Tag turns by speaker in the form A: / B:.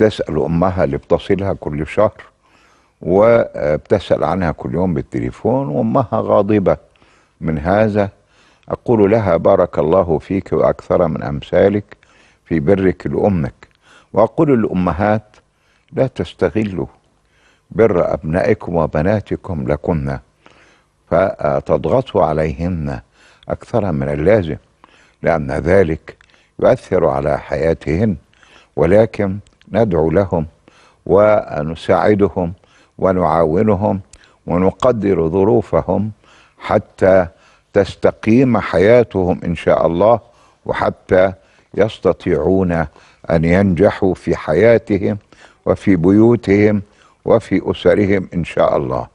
A: وبتسال امها اللي بتصلها كل شهر وبتسال عنها كل يوم بالتليفون وامها غاضبه من هذا اقول لها بارك الله فيك واكثر من امثالك في برك لامك واقول للامهات لا تستغلوا بر ابنائكم وبناتكم لكن فتضغطوا عليهن اكثر من اللازم لان ذلك يؤثر على حياتهن ولكن ندعو لهم ونساعدهم ونعاونهم ونقدر ظروفهم حتى تستقيم حياتهم ان شاء الله وحتى يستطيعون ان ينجحوا في حياتهم وفي بيوتهم وفي اسرهم ان شاء الله